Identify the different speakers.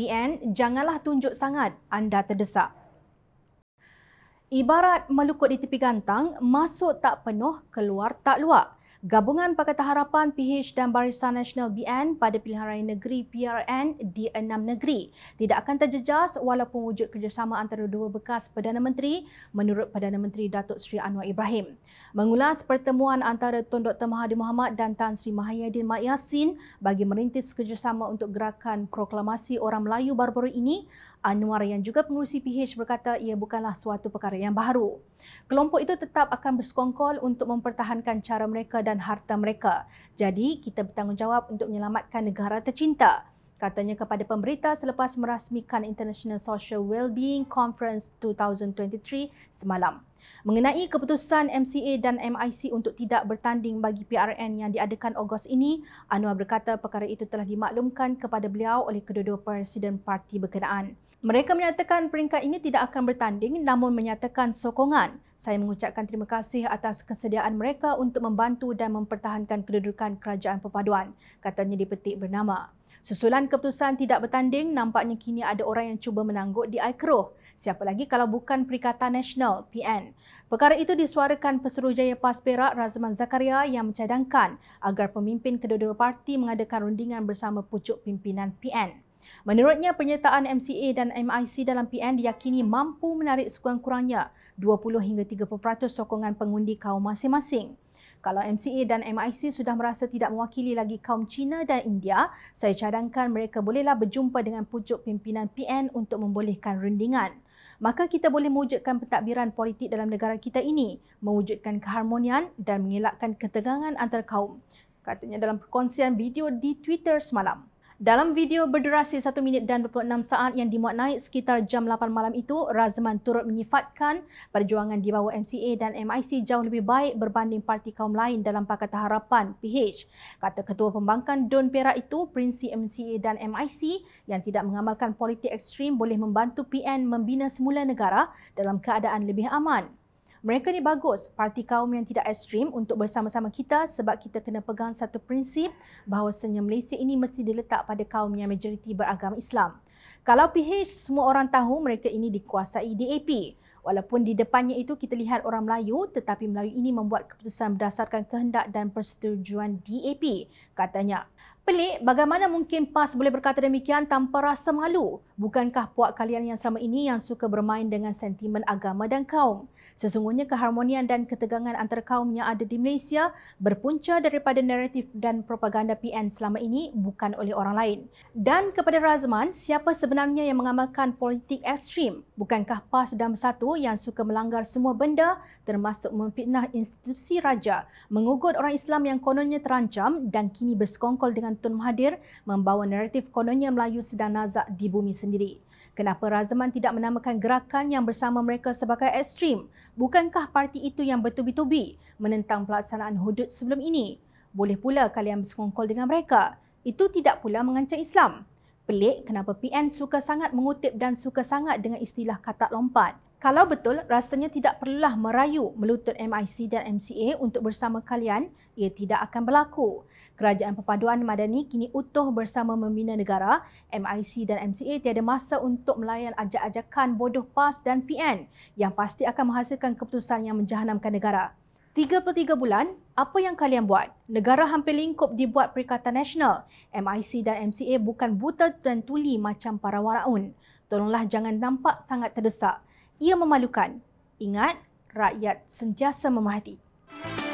Speaker 1: VPN, janganlah tunjuk sangat anda terdesak. Ibarat melukut di tepi gantang, masuk tak penuh, keluar tak luar. Gabungan Pakatan Harapan PH dan Barisan Nasional BN pada pilihan raya negeri PRN di enam negeri tidak akan terjejas walaupun wujud kerjasama antara dua bekas Perdana Menteri menurut Perdana Menteri Datuk Seri Anwar Ibrahim. Mengulas pertemuan antara Tun Dr. Mahathir Mohamad dan Tan Sri Mahyadin Mak Yassin bagi merintis kerjasama untuk gerakan proklamasi orang Melayu baru-baru ini, Anwar yang juga pengurusi PH berkata ia bukanlah suatu perkara yang baru. Kelompok itu tetap akan bersekongkol untuk mempertahankan cara mereka dan harta mereka. Jadi, kita bertanggungjawab untuk menyelamatkan negara tercinta. Katanya kepada pemberita selepas merasmikan International Social Wellbeing Conference 2023 semalam. Mengenai keputusan MCA dan MIC untuk tidak bertanding bagi PRN yang diadakan Ogos ini, Anwar berkata perkara itu telah dimaklumkan kepada beliau oleh kedua-dua presiden parti berkenaan. Mereka menyatakan peringkat ini tidak akan bertanding namun menyatakan sokongan. Saya mengucapkan terima kasih atas kesediaan mereka untuk membantu dan mempertahankan kedudukan kerajaan perpaduan, katanya di petik bernama. Susulan keputusan tidak bertanding, nampaknya kini ada orang yang cuba menangguk di Aikroh. Siapa lagi kalau bukan Perikatan Nasional, PN. Perkara itu disuarakan Peseru PAS Perak Razman Zakaria yang mencadangkan agar pemimpin kedua-dua parti mengadakan rundingan bersama pucuk pimpinan PN. Menurutnya, penyertaan MCA dan MIC dalam PN diyakini mampu menarik sekurang-kurangnya 20 hingga 3% sokongan pengundi kaum masing-masing. Kalau MCA dan MIC sudah merasa tidak mewakili lagi kaum Cina dan India, saya cadangkan mereka bolehlah berjumpa dengan pucuk pimpinan PN untuk membolehkan rundingan. Maka kita boleh mewujudkan pentadbiran politik dalam negara kita ini, mewujudkan keharmonian dan mengelakkan ketegangan antar kaum, katanya dalam perkongsian video di Twitter semalam. Dalam video berdurasi 1 minit dan 26 saat yang dimuat naik sekitar jam 8 malam itu, Razman turut menyifatkan perjuangan di bawah MCA dan MIC jauh lebih baik berbanding parti kaum lain dalam Pakatan Harapan, PH. Kata Ketua Pembangkang Don Perak itu, prinsip MCA dan MIC yang tidak mengamalkan politik ekstrim boleh membantu PN membina semula negara dalam keadaan lebih aman. Mereka ni bagus, parti kaum yang tidak ekstrim untuk bersama-sama kita sebab kita kena pegang satu prinsip bahawa senyum Malaysia ini mesti diletak pada kaum yang majoriti beragama Islam. Kalau PH, semua orang tahu mereka ini dikuasai DAP. Walaupun di depannya itu kita lihat orang Melayu, tetapi Melayu ini membuat keputusan berdasarkan kehendak dan persetujuan DAP, katanya. Pelik bagaimana mungkin PAS boleh berkata demikian tanpa rasa malu? Bukankah puak kalian yang selama ini yang suka bermain dengan sentimen agama dan kaum? Sesungguhnya keharmonian dan ketegangan antara kaum yang ada di Malaysia berpunca daripada naratif dan propaganda PN selama ini bukan oleh orang lain. Dan kepada Razman, siapa sebenarnya yang mengamalkan politik ekstrim? Bukankah PAS dan Bersatu yang suka melanggar semua benda termasuk memfitnah institusi raja, mengugut orang Islam yang kononnya terancam dan kini bersekongkol dengan Tun Mahathir membawa naratif kononnya Melayu sedang nazak di bumi sendiri. Kenapa Razman tidak menamakan gerakan yang bersama mereka sebagai ekstrim? Bukankah parti itu yang bertubi-tubi menentang pelaksanaan hudud sebelum ini? Boleh pula kalian bersekongkol dengan mereka. Itu tidak pula mengancam Islam. Pelik kenapa PN suka sangat mengutip dan suka sangat dengan istilah katak lompat. Kalau betul, rasanya tidak perlulah merayu melutut MIC dan MCA untuk bersama kalian, ia tidak akan berlaku. Kerajaan Perpaduan Madani kini utuh bersama membina negara, MIC dan MCA tiada masa untuk melayan ajak-ajakan bodoh PAS dan PN yang pasti akan menghasilkan keputusan yang menjahanamkan negara. 33 bulan, apa yang kalian buat? Negara hampir lingkup dibuat Perikatan Nasional. MIC dan MCA bukan buta dan tuli macam para waraun. Tolonglah jangan nampak sangat terdesak ia memalukan. Ingat, rakyat sentiasa memahati. Musik